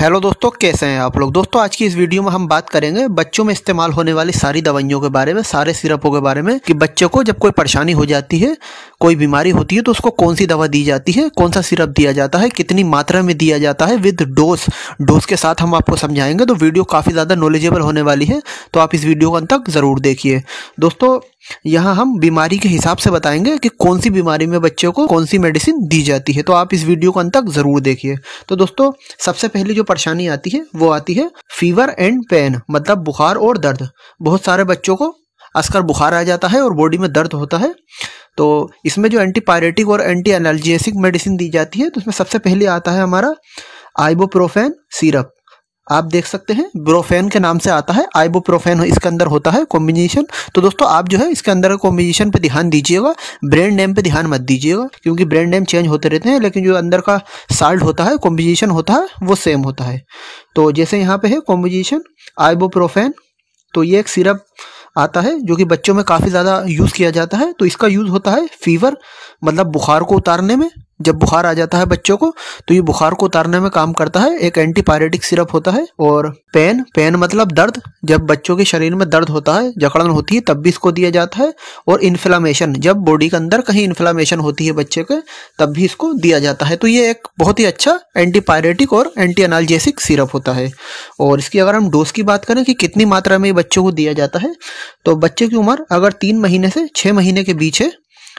hello दोस्तों कैसे हैं आप लोग दोस्तों आज की इस वीडियो में हम बात करेंगे बच्चों में इस्तेमाल होने वाली सारी दवाइयों के बारे में सारे सिरपों के बारे में कि बच्चों को जब कोई परेशानी हो जाती है कोई बीमारी होती है तो उसको कौन सी दवा दी जाती है कौन सा सिरप दिया जाता है कितनी मात्रा में दिया जाता है विद डोज डोज के साथ हम आपको समझाएंगे तो वीडियो काफ़ी ज़्यादा नॉलेजेबल होने वाली है तो आप इस वीडियो को अंत तक ज़रूर देखिए दोस्तों यहाँ हम बीमारी के हिसाब से बताएंगे कि कौन सी बीमारी में बच्चों को कौन सी मेडिसिन दी जाती है तो आप इस वीडियो को अंत तक ज़रूर देखिए तो दोस्तों सबसे पहली जो परेशानी आती है वो आती है फीवर एंड पेन मतलब बुखार और दर्द बहुत सारे बच्चों को असकर बुखार आ जाता है और बॉडी में दर्द होता है तो इसमें जो एंटीपायरेटिक और एंटी एनर्जेसिक मेडिसिन दी जाती है तो उसमें सबसे पहले आता है हमारा आइबोप्रोफेन सीरप आप देख सकते हैं ब्रोफेन के नाम से आता है आइबोप्रोफेन इसके अंदर होता है कॉम्बिनेशन तो दोस्तों आप जो है इसके अंदर कॉम्बिनेशन पे ध्यान दीजिएगा ब्रांड नेम पे ध्यान मत दीजिएगा क्योंकि ब्रांड नेम चेंज होते रहते हैं लेकिन जो अंदर का साल्ट होता है कॉम्बिनेशन होता है वो सेम होता है तो जैसे यहाँ पे है कॉम्बिनेशन आइबोप्रोफेन तो ये एक सिरप आता है जो कि बच्चों में काफ़ी ज़्यादा यूज़ किया जाता है तो इसका यूज़ होता है फीवर मतलब बुखार को उतारने में जब बुखार आ जाता है बच्चों को तो ये बुखार को उतारने में काम करता है एक एंटीपायरेटिक सिरप होता है और पेन पेन मतलब दर्द जब बच्चों के शरीर में दर्द होता है जकड़न होती है तब भी इसको दिया जाता है और इन्फ्लामेशन जब बॉडी के अंदर कहीं इन्फ्लामेशन होती है बच्चे के तब भी इसको दिया जाता है तो ये एक बहुत ही अच्छा एंटीपायरेटिक और एंटी एनाल्जेसिक सिरप होता है और इसकी अगर हम डोज की बात करें कि कितनी मात्रा में बच्चों को दिया जाता है तो बच्चे की उम्र अगर तीन महीने से छः महीने के बीच है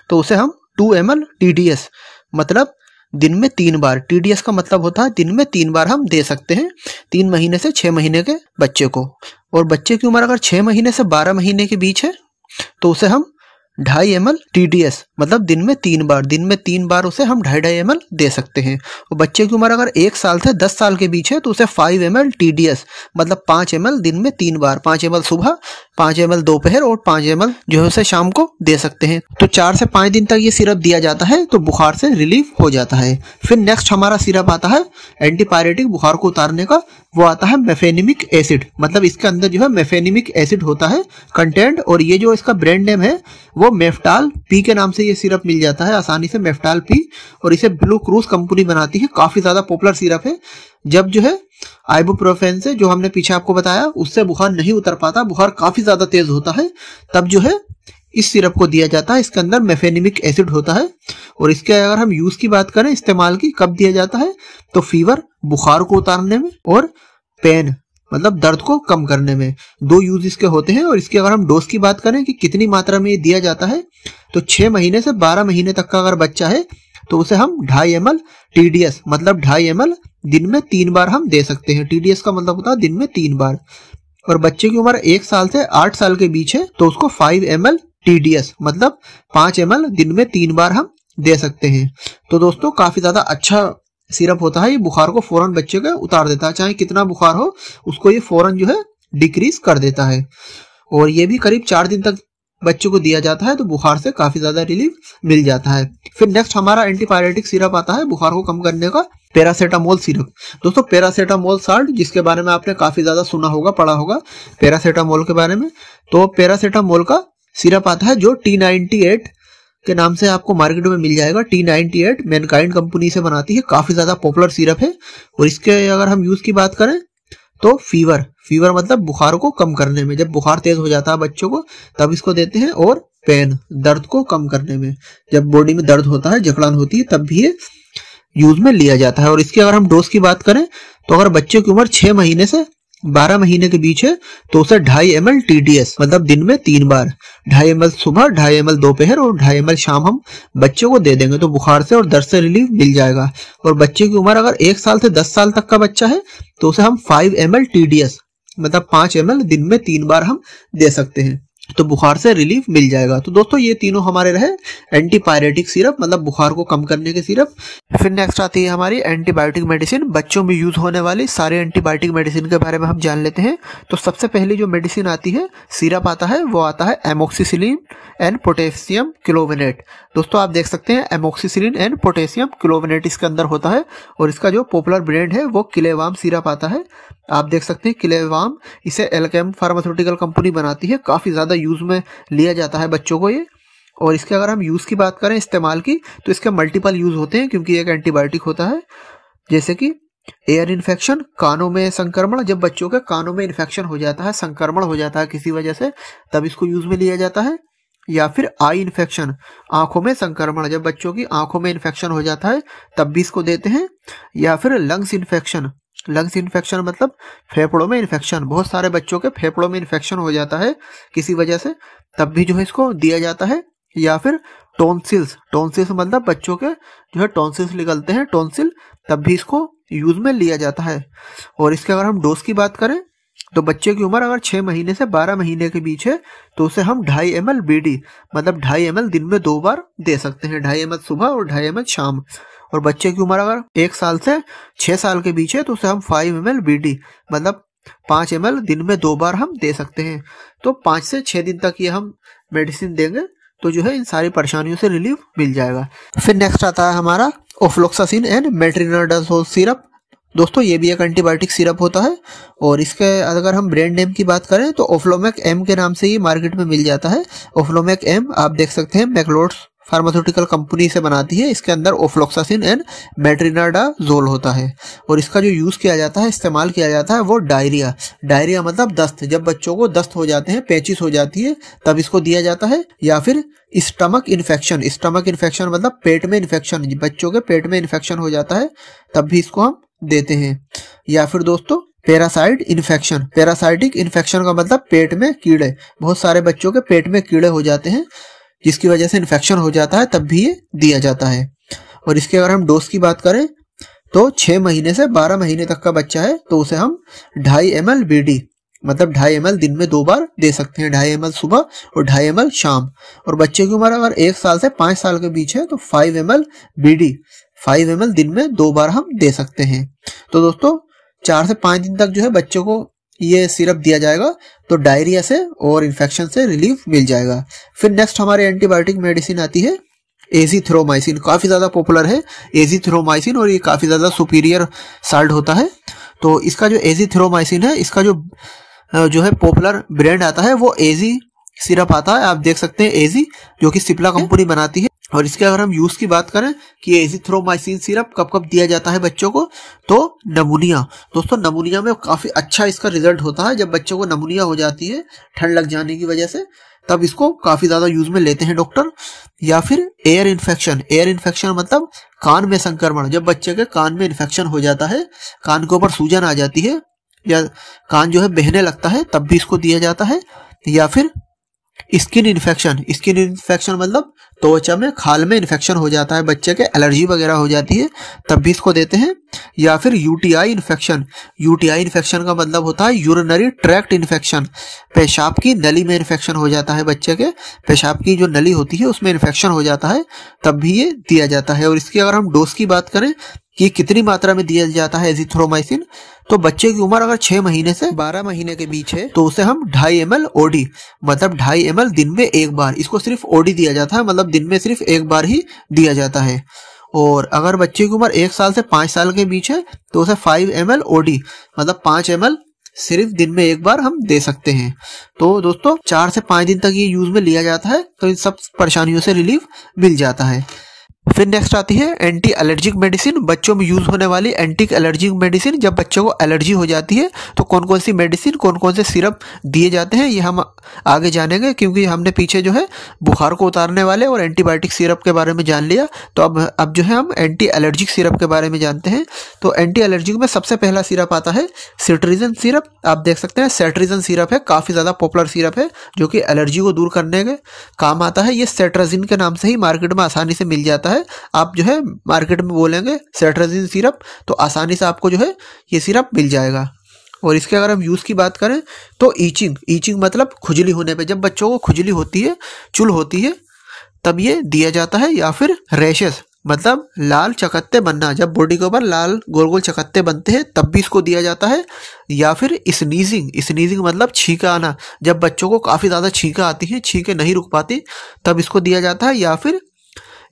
तो उसे हम two M L T D S मतलब दिन में तीन बार टीडीएस का मतलब होता है दिन में तीन बार हम दे सकते हैं तीन महीने से छः महीने के बच्चे को और बच्चे की उम्र अगर छः महीने से बारह महीने के बीच है तो उसे हम ढाई M L T D S मतलब दिन में तीन बार दिन में तीन बार उसे हम ढाई ढाई एम दे सकते हैं और बच्चे की उम्र अगर एक साल से दस साल के बीच है तो उसे फाइव एम एल मतलब पाँच एम दिन में तीन बार पाँच एम सुबह पाँच एम दोपहर और पाँच एम जो है उसे शाम को दे सकते हैं तो चार से पाँच दिन तक ये सिरप दिया जाता है तो बुखार से रिलीफ हो जाता है फिर नेक्स्ट हमारा सिरप आता है एंटीपायरेटिक बुखार को उतारने का वो आता है मेफेनिमिक एसिड मतलब इसके अंदर जो है मेफेनिमिक एसिड होता है कंटेंट और ये जो इसका ब्रांड नेम है वो मेफ्टाल पी के नाम से से ये सिरप मिल जाता है आसानी से मेफ्टाल पी और इसे ब्लू क्रूज कंपनी बनाती है काफ़ी ज़्यादा पॉपुलर सिरप है जब जो है आइबोप्रोफेन से जो हमने पीछे आपको बताया उससे बुखार नहीं उतर पाता बुखार काफ़ी ज़्यादा तेज़ होता है तब जो है इस सिरप को दिया जाता है इसके अंदर मेफेनिमिक एसिड होता है और इसके अगर हम यूज़ की बात करें इस्तेमाल की कब दिया जाता है तो फीवर बुखार को उतारने में और पेन मतलब दर्द को कम करने में दो यूज इसके होते हैं और इसकी अगर हम डोज की बात करें कि कितनी मात्रा में ये दिया जाता है तो छह महीने से बारह महीने तक का अगर बच्चा है तो उसे हम ढाई एम एल टीडीएस मतलब ढाई एम एल दिन में तीन बार हम दे सकते हैं टीडीएस का मतलब होता है दिन में तीन बार और बच्चे की उम्र एक साल से आठ साल के बीच है तो उसको फाइव एम एल टीडीएस मतलब पांच एम दिन में तीन बार हम दे सकते हैं तो दोस्तों काफ़ी ज़्यादा अच्छा सिरप होता है ये बुखार को फौरन बच्चे का उतार देता है चाहे कितना बुखार हो उसको ये फौरन जो है डिक्रीज कर देता है और ये भी करीब चार दिन तक बच्चों को दिया जाता है तो बुखार से काफी ज्यादा रिलीफ मिल जाता है फिर नेक्स्ट हमारा एंटीपायरेटिक सिरप आता है बुखार को कम करने का पैरासीटामोल सिरप दोस्तों पैरासीटामोल साल्ट जिसके बारे में आपने काफी ज्यादा सुना होगा पढ़ा होगा पैरासीटामोल के बारे में तो पैरासीटामोल का सिरप आता है जो टी नाइनटी एट के नाम से आपको मार्केट में मिल जाएगा T ninety eight Mankind company से बनाती है काफ़ी ज़्यादा पॉपुलर सिरप है और इसके अगर हम यूज़ की बात करें तो फीवर फीवर मतलब बुखार को कम करने में जब बुखार तेज़ हो जाता है बच्चों को तब इसको देते हैं और पेन दर्द को कम करने में जब बॉडी में दर्द होता है जकड़न होती है तब भी ये यूज में लिया जाता है और इसकी अगर हम डोज की बात करें तो अगर बच्चे की उम्र छह महीने से बारह महीने के बीच है तो उसे ढाई एम एल मतलब दिन में तीन बार ढाई एम सुबह ढाई एम दोपहर और ढाई एम शाम हम बच्चे को दे देंगे तो बुखार से और दर्द से रिलीफ मिल जाएगा और बच्चे की उम्र अगर एक साल से दस साल तक का बच्चा है तो उसे हम फाइव एम एल मतलब पांच एम दिन में तीन बार हम दे सकते हैं तो बुखार से रिलीफ मिल जाएगा तो दोस्तों ये तीनों हमारे रहे एंटीपायरेटिक सिरप मतलब बुखार को कम करने के सिरप फिर नेक्स्ट आती है हमारी एंटीबायोटिक मेडिसिन बच्चों में यूज होने वाली सारे एंटीबायोटिक मेडिसिन के बारे में हम जान लेते हैं तो सबसे पहली जो मेडिसिन आती है सिरप आता है वो आता है एमोक्सीन एंड पोटेशियम क्लोवेनेट दोस्तों आप देख सकते हैं एमोक्सीसिलिन एंड पोटेशियम क्लोवेनेट इसके अंदर होता है और इसका जो पॉपुलर ब्रांड है वो किलेवाम सिरप आता है आप देख सकते हैं किलेवाम इसे एलकेम फार्मास्यूटिकल कंपनी बनाती है काफ़ी ज़्यादा यूज़ में लिया जाता है बच्चों को ये और इसके अगर हम यूज़ की बात करें इस्तेमाल की तो इसके मल्टीपल यूज़ होते हैं क्योंकि एक एंटीबायोटिक होता है जैसे कि एयर इन्फेक्शन कानों में संक्रमण जब बच्चों के कानों में इन्फेक्शन हो जाता है संक्रमण हो जाता है किसी वजह से तब इसको यूज़ में लिया जाता है या फिर आई इन्फेक्शन आंखों में संक्रमण जब बच्चों की आंखों में इन्फेक्शन हो जाता है तब भी इसको देते हैं या फिर लंग्स इन्फेक्शन लंग्स इन्फेक्शन मतलब फेफड़ों में इन्फेक्शन बहुत सारे बच्चों के फेफड़ों में इन्फेक्शन हो जाता है किसी वजह से तब भी जो है इसको दिया जाता है या फिर टोनसिल्स टोन्सिल्स मतलब बच्चों के जो है टोन्सिल्स निकलते हैं टोनसिल तब भी इसको यूज में लिया जाता है और इसके अगर हम डोज की बात करें तो बच्चे की उम्र अगर छः महीने से बारह महीने के बीच है तो उसे हम ढाई एम एल मतलब ढाई एम दिन में दो बार दे सकते हैं ढाई एम सुबह और ढाई एम शाम और बच्चे की उम्र अगर एक साल से छः साल के बीच है तो उसे हम five M L B D मतलब पाँच एम एल दिन में दो बार हम दे सकते हैं तो पाँच से छः दिन तक ये हम मेडिसिन देंगे तो जो है इन सारी परेशानियों से रिलीफ मिल जाएगा फिर नेक्स्ट आता है हमारा ओफ्लोक्सासिन एंड मेट्रिनाडाजोल सिरप दोस्तों ये भी एक एंटीबायोटिक सिरप होता है और इसके अगर हम ब्रांड नेम की बात करें तो ओफ्लोमेक एम के नाम से ये मार्केट में मिल जाता है ओफ्लोमेक एम आप देख सकते हैं मैकलोड्स फार्मास्यूटिकल कंपनी से बनाती है इसके अंदर ओफ्लोक्सासिन एंड जोल होता है और इसका जो यूज़ किया जाता है इस्तेमाल किया जाता है वो डायरिया डायरिया मतलब दस्त जब बच्चों को दस्त हो जाते हैं पैचिस हो जाती है तब इसको दिया जाता है या फिर स्टमक इन्फेक्शन स्टमक इन्फेक्शन मतलब पेट में इन्फेक्शन बच्चों के पेट में इन्फेक्शन हो जाता है तब भी इसको हम देते हैं या फिर दोस्तों पेरासाइट इन्फेक्शन पेरासाइटिक इन्फेक्शन का मतलब पेट में कीड़े बहुत सारे बच्चों के पेट में कीड़े हो जाते हैं जिसकी वजह से इन्फेक्शन हो जाता है तब भी ये दिया जाता है और इसके अगर हम डोज की बात करें तो छः महीने से बारह महीने तक का बच्चा है तो उसे हम ढाई एम एल मतलब ढाई एम दिन में दो बार दे सकते हैं ढाई एम सुबह और ढाई एम शाम और बच्चे की उम्र अगर एक साल से पाँच साल के बीच है तो five M L B D five M दिन में दो बार हम दे सकते हैं तो दोस्तों चार से पाँच दिन तक जो है बच्चों को ये सिरप दिया जाएगा तो डायरिया से और इन्फेक्शन से रिलीफ मिल जाएगा फिर नेक्स्ट हमारे एंटीबायोटिक मेडिसिन आती है एजीथ्रोमाइसिन काफ़ी ज़्यादा पॉपुलर है एजीथ्रोमाइसिन और ये काफ़ी ज़्यादा सुपीरियर साल्ट होता है तो इसका जो एजीथ्रोमाइसिन है इसका जो जो है पॉपुलर ब्रांड आता है वो एजी सिरप आता है आप देख सकते हैं एजी जो कि सिप्ला कंपनी बनाती है और इसके अगर हम यूज़ की बात करें कि एजिथ्रोमाइसिन सिरप कब कब दिया जाता है बच्चों को तो नमूनिया दोस्तों नमूनिया में काफ़ी अच्छा इसका रिजल्ट होता है जब बच्चों को नमूनिया हो जाती है ठंड लग जाने की वजह से तब इसको काफ़ी ज़्यादा यूज़ में लेते हैं डॉक्टर या फिर एयर इन्फेक्शन एयर इन्फेक्शन मतलब कान में संक्रमण जब बच्चे के कान में इन्फेक्शन हो जाता है कान के ऊपर सूजन आ जाती है या कान जो है बहने लगता है तब भी इसको दिया जाता है या फिर स्किन इन्फेक्शन स्किन इन्फेक्शन मतलब त्वचा में खाल में इन्फेक्शन हो जाता है बच्चे के एलर्जी वगैरह हो जाती है तब भी इसको देते हैं या फिर यूटीआई इन्फेक्शन यूटीआई इन्फेक्शन का मतलब होता है यूरिनरी ट्रैक्ट इन्फेक्शन पेशाब की नली में इन्फेक्शन हो जाता है बच्चे के पेशाब की जो नली होती है उसमें इन्फेक्शन हो जाता है तब भी ये दिया जाता है और इसकी अगर हम डोज की बात करें कि कितनी मात्रा में दिया जाता है एजिथ्रोमाइसिन तो बच्चे की उम्र अगर छह महीने से बारह महीने के बीच है तो उसे हम ढाई एम एल ओडी मतलब ढाई एम एल दिन में एक बार इसको सिर्फ ओडी दिया जाता है मतलब दिन में सिर्फ एक बार ही दिया जाता है और अगर बच्चे की उम्र एक साल से पांच साल के बीच है तो उसे फाइव एम एल ओडी मतलब पांच एम एल सिर्फ दिन में एक बार हम दे सकते हैं तो दोस्तों चार से पांच दिन तक ये यूज में लिया जाता है तो इन सब परेशानियों से रिलीफ मिल जाता है फिर नेक्स्ट आती है एंटी एलर्जिक मेडिसिन बच्चों में यूज़ होने वाली एंटी एलर्जिक मेडिसिन जब बच्चों को एलर्जी हो जाती है तो कौन कौन सी मेडिसिन कौन कौन से सिरप दिए जाते हैं ये हम आगे जानेंगे क्योंकि हमने पीछे जो है बुखार को उतारने वाले और एंटीबायोटिक सिरप के बारे में जान लिया तो अब अब जो है हम एंटी एलर्जिक सिरप के बारे में जानते हैं तो एंटी एलर्जिक में सबसे पहला सिरप आता है सिट्रीजन सिरप आप देख सकते हैं सेट्रीजन सिरप है काफ़ी ज़्यादा पॉपुलर सिरप है जो कि एलर्जी को दूर करने के काम आता है ये सेट्राजिन के नाम से ही मार्केट में आसानी से मिल जाता है है आप जो है मार्केट में बोलेंगे सेट्रजिन सिरप तो आसानी से आपको जो है ये सिरप मिल जाएगा और इसके अगर हम यूज़ की बात करें तो ईचिंग ईचिंग मतलब खुजली होने पे जब बच्चों को खुजली होती है चुल होती है तब ये दिया जाता है या फिर रैशेस मतलब लाल चकत्ते बनना जब बॉडी के ऊपर लाल गोल गोल चकत्ते बनते हैं तब भी इसको दिया जाता है या फिर स्नीजिंग स्नीजिंग मतलब छींका आना जब बच्चों को काफ़ी ज़्यादा छींका आती है छींके नहीं रुक पाती तब इसको दिया जाता है या फिर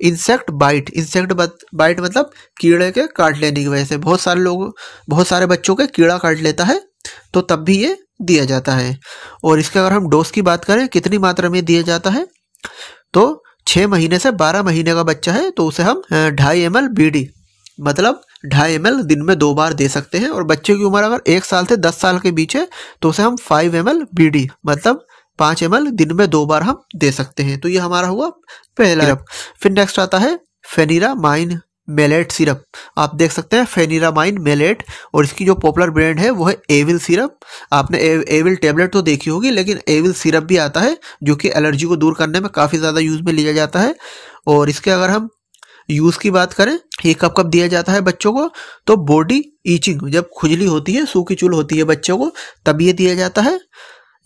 इंसेक्ट बाइट इंसेक्ट बाइट मतलब कीड़े के काट लेने की वजह से बहुत सारे लोग बहुत सारे बच्चों के कीड़ा काट लेता है तो तब भी ये दिया जाता है और इसके अगर हम डोज की बात करें कितनी मात्रा में दिया जाता है तो छः महीने से बारह महीने का बच्चा है तो उसे हम ढाई एम एल मतलब ढाई एम दिन में दो बार दे सकते हैं और बच्चे की उम्र अगर एक साल से दस साल के बीच है तो उसे हम फाइव एम एल मतलब पाँच एम दिन में दो बार हम दे सकते हैं तो ये हमारा हुआ पहला सिरप फिर नेक्स्ट आता है फेनीरा माइन मेलेट सिरप आप देख सकते हैं फेनीरा माइन मेलेट और इसकी जो पॉपुलर ब्रांड है वो है एविल सिरप आपने ए, एविल टेबलेट तो देखी होगी लेकिन एविल सिरप भी आता है जो कि एलर्जी को दूर करने में काफ़ी ज़्यादा यूज़ में लिया जाता है और इसके अगर हम यूज़ की बात करें ये कब कब दिया जाता है बच्चों को तो बॉडी ईचिंग जब खुजली होती है सूखी चूल होती है बच्चों को तब ये दिया जाता है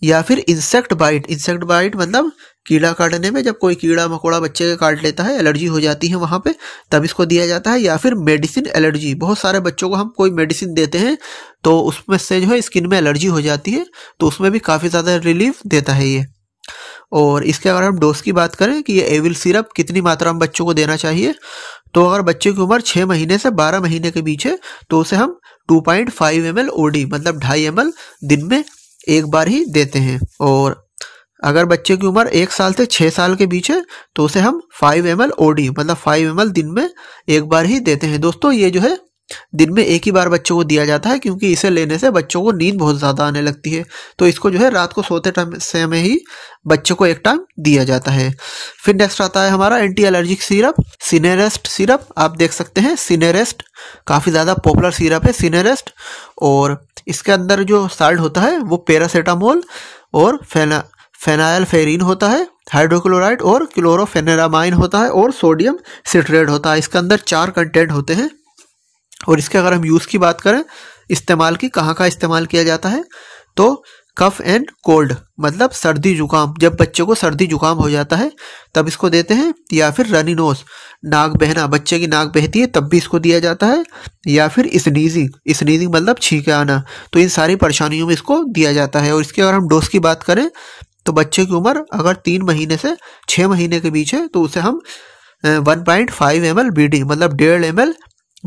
या फिर इंसेक्ट बाइट इंसेक्ट बाइट मतलब कीड़ा काटने में जब कोई कीड़ा मकोड़ा बच्चे का काट लेता है एलर्जी हो जाती है वहाँ पे तब इसको दिया जाता है या फिर मेडिसिन एलर्जी बहुत सारे बच्चों को हम कोई मेडिसिन देते हैं तो उसमें से जो है स्किन में एलर्जी हो जाती है तो उसमें भी काफ़ी ज़्यादा रिलीफ देता है ये और इसके अगर हम डोज की बात करें कि ये एविल सिरप कितनी मात्रा में बच्चों को देना चाहिए तो अगर बच्चे की उम्र छः महीने से बारह महीने के बीच है तो उसे हम 2.5 पॉइंट फाइव एम एल मतलब ढाई एम दिन में एक बार ही देते हैं और अगर बच्चे की उम्र एक साल से छः साल के बीच है तो उसे हम फाइव एम एल मतलब फाइव एम दिन में एक बार ही देते हैं दोस्तों ये जो है दिन में एक ही बार बच्चों को दिया जाता है क्योंकि इसे लेने से बच्चों को नींद बहुत ज़्यादा आने लगती है तो इसको जो है रात को सोते टाइम से में ही बच्चे को एक टाइम दिया जाता है फिर नेक्स्ट आता है हमारा anti allergic syrup Sinarest syrup आप देख सकते हैं सिनेरेस्ट काफ़ी ज़्यादा पॉपुलर सिरप है सिनेरेस्ट और इसके अंदर जो साल्ट होता है वो पैरासीटामोल और फेना फेनाइल फेरिन होता है हाइड्रोक्लोराइड और क्लोरोफेनेरामाइन होता है और सोडियम सिट्रेट होता है इसके अंदर चार कंटेंट होते हैं और इसके अगर हम यूज़ की बात करें इस्तेमाल की कहाँ का इस्तेमाल किया जाता है तो कफ एंड कोल्ड मतलब सर्दी जुकाम जब बच्चे को सर्दी जुकाम हो जाता है तब इसको देते हैं या फिर रनी नोस नाक बहना बच्चे की नाक बहती है तब भी इसको दिया जाता है या फिर स्नीजिंग स्नीजिंग मतलब छींक आना तो इन सारी परेशानियों में इसको दिया जाता है और इसके अगर हम डोज की बात करें तो बच्चे की उम्र अगर तीन महीने से छः महीने के बीच है तो उसे हम one point five M L B D मतलब डेढ़ एम एल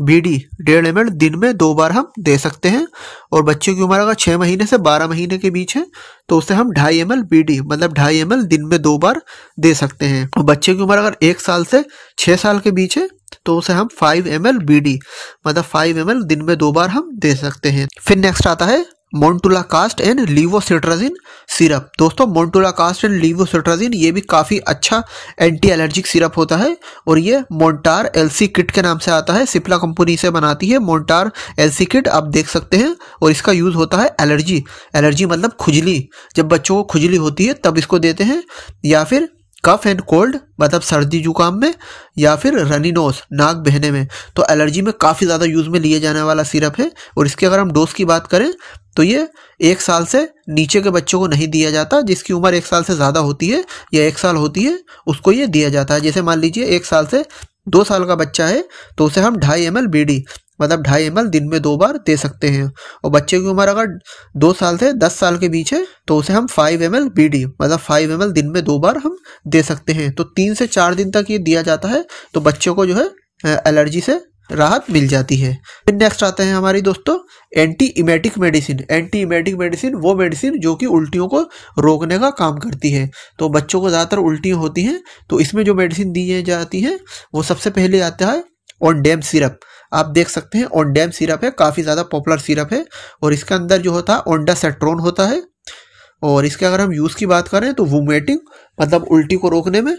बीडी डेढ़ एम दिन में दो बार हम दे सकते हैं और बच्चे की उम्र अगर छः महीने से बारह महीने के बीच है तो उसे हम ढाई एम एल डी मतलब ढाई एम दिन में दो बार दे सकते हैं और बच्चे की उम्र अगर एक साल से छः साल के बीच है तो उसे हम five M L B D मतलब फाइव एम एल दिन में दो बार हम दे सकते हैं फिर नेक्स्ट आता है montelukast and levocetirizine syrup दोस्तों मोन्टूला कास्ट एंड लीवोसिट्राजिन ये भी काफ़ी अच्छा एंटी एलर्जिक सिरप होता है और ये मोन्टार एलसी किट के नाम से आता है सिप्ला कंपनी से बनाती है मोन्टार एलसी किट आप देख सकते हैं और इसका यूज़ होता है एलर्जी एलर्जी मतलब खुजली जब बच्चों को खुजली होती है तब इसको देते हैं या फिर कफ एंड कोल्ड मतलब सर्दी जुकाम में या फिर रनी नोस नाक बहने में तो एलर्जी में काफ़ी ज़्यादा यूज़ में लिए जाने वाला सिरप है और इसके अगर हम डोज की बात करें तो ये एक साल से नीचे के बच्चों को नहीं दिया जाता जिसकी उम्र एक साल से ज़्यादा होती है या एक साल होती है उसको ये दिया जाता है जैसे मान लीजिए एक साल से दो साल का बच्चा है तो उसे हम ढाई एम एल मतलब ढाई एम दिन में दो बार दे सकते हैं और बच्चे की उम्र अगर दो साल से दस साल के बीच है तो उसे हम फाइव एम एल मतलब फाइव एम दिन में दो बार हम दे सकते हैं तो तीन से चार दिन तक ये दिया जाता है तो बच्चों को जो है एलर्जी से राहत मिल जाती है फिर नेक्स्ट आते हैं हमारी दोस्तों anti emetic medicine anti emetic medicine वो मेडिसिन जो कि उल्टियों को रोकने का काम करती है तो बच्चों को ज़्यादातर उल्टियाँ होती हैं तो इसमें जो मेडिसिन दी जाती है वो सबसे पहले आता है ओनडेम सिरप आप देख सकते हैं ओंडेम सिरप है काफ़ी ज़्यादा पॉपुलर सिरप है और इसके अंदर जो होता है ओंडासेट्रोन होता है और इसके अगर हम यूज़ की बात करें तो वोमेटिंग मतलब उल्टी को रोकने में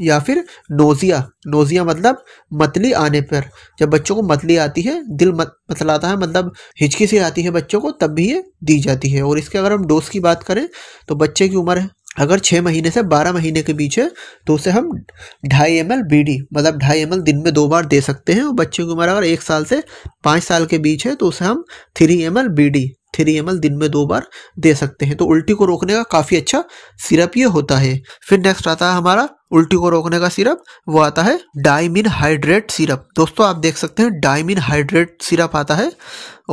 या फिर नोज़िया नोज़िया मतलब मतली आने पर जब बच्चों को मतली आती है दिल मत मतलाता है मतलब हिचकी से आती है बच्चों को तब भी ये दी जाती है और इसके अगर हम डोज की बात करें तो बच्चे की उम्र अगर छः महीने से बारह महीने के बीच है तो उसे हम ढाई एम एल बी डी मतलब ढाई एम एल दिन में दो बार दे सकते हैं और बच्चे की उम्र अगर एक साल से पाँच साल के बीच है तो उसे हम three M L B D three M दिन में दो बार दे सकते हैं तो उल्टी को रोकने का काफ़ी अच्छा सिरप ये होता है फिर नेक्स्ट आता है हमारा उल्टी को रोकने का सिरप वो आता है डायमिन हाइड्रेट सिरप दोस्तों आप देख सकते हैं डाइमिन हाइड्रेट सिरप आता है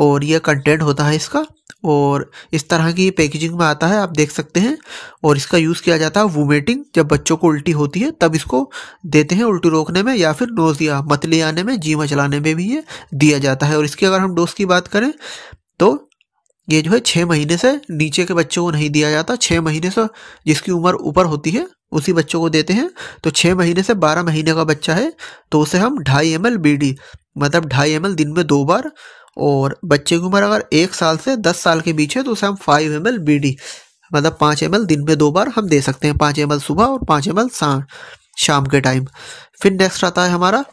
और ये कंटेंट होता है इसका और इस तरह की पैकेजिंग में आता है आप देख सकते हैं और इसका यूज़ किया जाता है वोमेटिंग जब बच्चों को उल्टी होती है तब इसको देते हैं उल्टी रोकने में या फिर दिया मतले आने में जीवा चलाने में भी ये दिया जाता है और इसकी अगर हम डोज की बात करें तो ये जो है छः महीने से नीचे के बच्चों को नहीं दिया जाता छः महीने से जिसकी उम्र ऊपर होती है उसी बच्चों को देते हैं तो छः महीने से बारह महीने का बच्चा है तो उसे हम ढाई एम एल बी डी मतलब ढाई एम एल दिन में दो बार और बच्चे की उम्र अगर एक साल से दस साल के बीच है तो उसे हम five M L B D मतलब पाँच एम एल दिन में दो बार हम दे सकते हैं पाँच एम एल सुबह और पाँच एम एल शाम के टाइम फिर नेक्स्ट आता है हमारा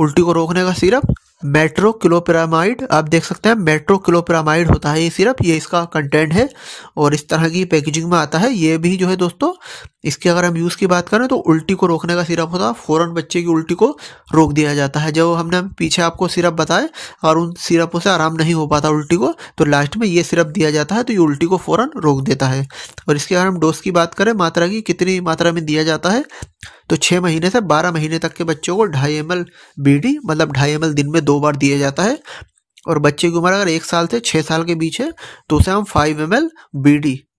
उल्टी को रोकने का सिरप मेट्रोक्लोपिरामाइड आप देख सकते हैं मेट्रोक्लोपिरामाइड होता है ये सिरप ये इसका कंटेंट है और इस तरह की पैकेजिंग में आता है ये भी जो है दोस्तों इसके अगर हम यूज़ की बात करें तो उल्टी को रोकने का सिरप होता है फ़ौरन बच्चे की उल्टी को रोक दिया जाता है जब हमने पीछे आपको सिरप बताए और उन सिरपों से आराम नहीं हो पाता उल्टी को तो लास्ट में ये सिरप दिया जाता है तो ये उल्टी को फ़ौरन रोक देता है और इसके अगर हम डोज की बात करें मात्रा की कितनी मात्रा में दिया जाता है तो छः महीने से बारह महीने तक के बच्चों को ढाई एम एल मतलब ढाई एम दिन में दो बार दिया जाता है और बच्चे की उम्र अगर एक साल से छः साल के बीच है तो उसे हम फाइव एम एल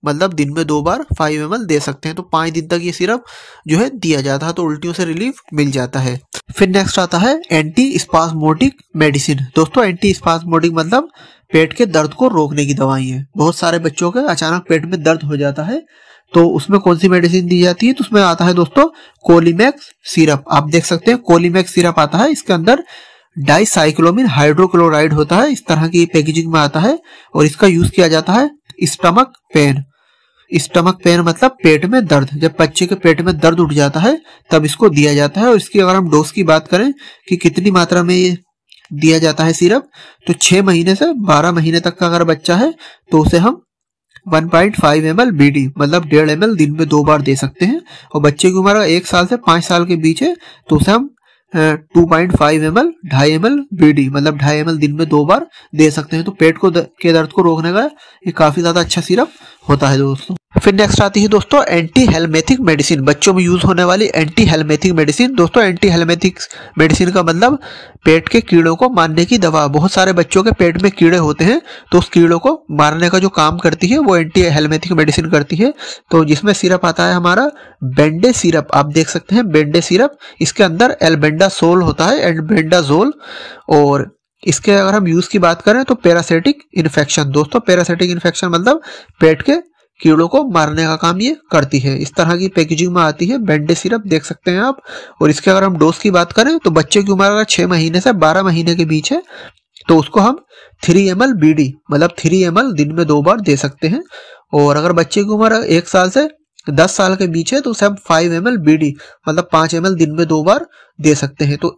मतलब दिन में दो बार फाइव एम दे सकते हैं तो पाँच दिन तक ये सिरप जो है दिया जाता है तो उल्टियों से रिलीफ मिल जाता है फिर नेक्स्ट आता है एंटी स्पासमोटिक मेडिसिन दोस्तों एंटी स्पासमोटिक मतलब पेट के दर्द को रोकने की दवाई है बहुत सारे बच्चों के अचानक पेट में दर्द हो जाता है तो उसमें कौन सी मेडिसिन दी जाती है तो उसमें आता है दोस्तों कोलीमैक्स सिरप आप देख सकते हैं कोलीमैक्स सिरप आता है इसके अंदर डाइसाइक्लोमिन हाइड्रोक्लोराइड होता है इस तरह की पैकेजिंग में आता है और इसका यूज किया जाता है स्टमक पेन स्टमक पेन मतलब पेट में दर्द जब बच्चे के पेट में दर्द उठ जाता है तब इसको दिया जाता है और इसकी अगर हम डोज की बात करें कि कितनी मात्रा में ये दिया जाता है सिरप तो छह महीने से बारह महीने तक का अगर बच्चा है तो उसे हम 1.5 point five M L B D मतलब डेढ़ एम एल दिन में दो बार दे सकते हैं और बच्चे की उम्र एक साल से पांच साल के बीच है तो उसे हम two point five M L ढाई एम एल बीडी मतलब ढाई एम एल दिन में दो बार दे सकते हैं तो पेट को के दर्द को रोकने का ये काफी ज्यादा अच्छा सिरप होता है दोस्तों फिर नेक्स्ट आती है दोस्तों एंटी हेलमेथिक मेडिसिन बच्चों में यूज होने वाली एंटी हेलमेथिक मेडिसिन दोस्तों एंटी हेलमेथिक मेडिसिन का मतलब पेट के कीड़ों को मारने की दवा बहुत सारे बच्चों के पेट में कीड़े होते हैं तो उस कीड़ों को मारने का जो काम करती है वो एंटी हेलमेथिक मेडिसिन करती है तो जिसमें सिरप आता है हमारा बेंडे सिरप आप देख सकते हैं बेंडे सिरप इसके अंदर एलबेंडा होता है एंड बेंडाजोल और इसके अगर हम यूज़ की बात करें तो पैरासिटिक इन्फेक्शन दोस्तों पैरासिटिक इन्फेक्शन मतलब पेट के कीड़ों को मारने का काम ये करती है इस तरह की पैकेजिंग में आती है बेंडे सिरप देख सकते हैं आप और इसके अगर हम डोज की बात करें तो बच्चे की उम्र अगर छह महीने से बारह महीने के बीच है तो उसको हम three M L B D मतलब थ्री एम एल दिन में दो बार दे सकते हैं और अगर बच्चे की उम्र एक साल से दस साल के बीच है तो उसे हम फाइव एम एल मतलब पाँच एम दिन में दो बार दे सकते हैं तो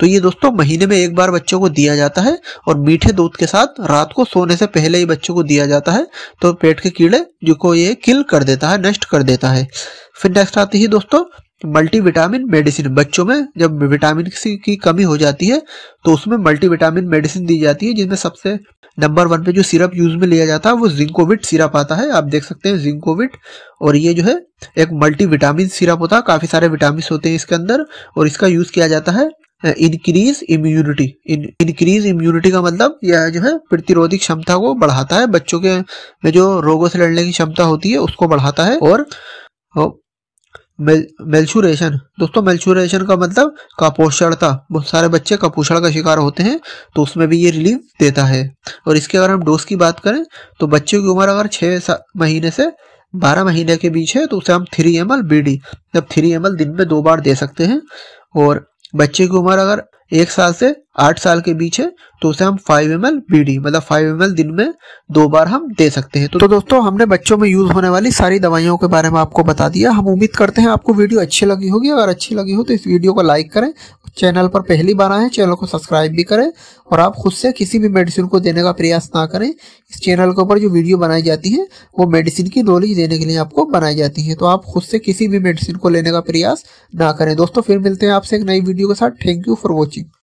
तो ये दोस्तों महीने में एक बार बच्चों को दिया जाता है और मीठे दूध के साथ रात को सोने से पहले ही बच्चों को दिया जाता है तो पेट के कीड़े जो को ये किल कर देता है नष्ट कर देता है फिर नेक्स्ट आती है दोस्तों मल्टीविटामिन मेडिसिन बच्चों में जब विटामिन सी की कमी हो जाती है तो उसमें मल्टीविटामिन मेडिसिन दी जाती है जिसमें सबसे नंबर वन पे जो सिरप यूज में लिया जाता है वो जिंकोविट सिरप आता है आप देख सकते हैं जिंकोविट और ये जो है एक मल्टीविटामिन सिरप होता है काफी सारे विटामिन होते हैं इसके अंदर और इसका यूज किया जाता है इंक्रीज इम्यूनिटी इंक्रीज इम्यूनिटी का मतलब यह जो है प्रतिरोधी क्षमता को बढ़ाता है बच्चों के में जो रोगों से लड़ने की क्षमता होती है उसको बढ़ाता है और मेल्चुरेशन दोस्तों मेल्चुरेशन का मतलब कपोषणता बहुत सारे बच्चे कपोषण का शिकार होते हैं तो उसमें भी ये रिलीफ देता है और इसके अगर हम डोज की बात करें तो बच्चे की उम्र अगर छः महीने से बारह महीने के बीच है तो उसे हम three M L B D जब थ्री एम एल दिन में दो बार दे सकते हैं और बच्चे की उम्र अगर एक साल से आठ साल के बीच है तो उसे हम फाइव एम एल मतलब फाइव एम दिन में दो बार हम दे सकते हैं तो, तो दोस्तों हमने बच्चों में यूज होने वाली सारी दवाइयों के बारे में आपको बता दिया हम उम्मीद करते हैं आपको वीडियो अच्छी लगी होगी अगर अच्छी लगी हो तो इस वीडियो को लाइक करें चैनल पर पहली बार आए चैनल को सब्सक्राइब भी करें और आप खुद से किसी भी मेडिसिन को देने का प्रयास ना करें इस चैनल के ऊपर जो वीडियो बनाई जाती है वो मेडिसिन की नॉलेज देने के लिए आपको बनाई जाती है तो आप खुद से किसी भी मेडिसिन को लेने का प्रयास ना करें दोस्तों फिर मिलते हैं आपसे एक नई वीडियो के साथ थैंक यू फॉर वॉचिंग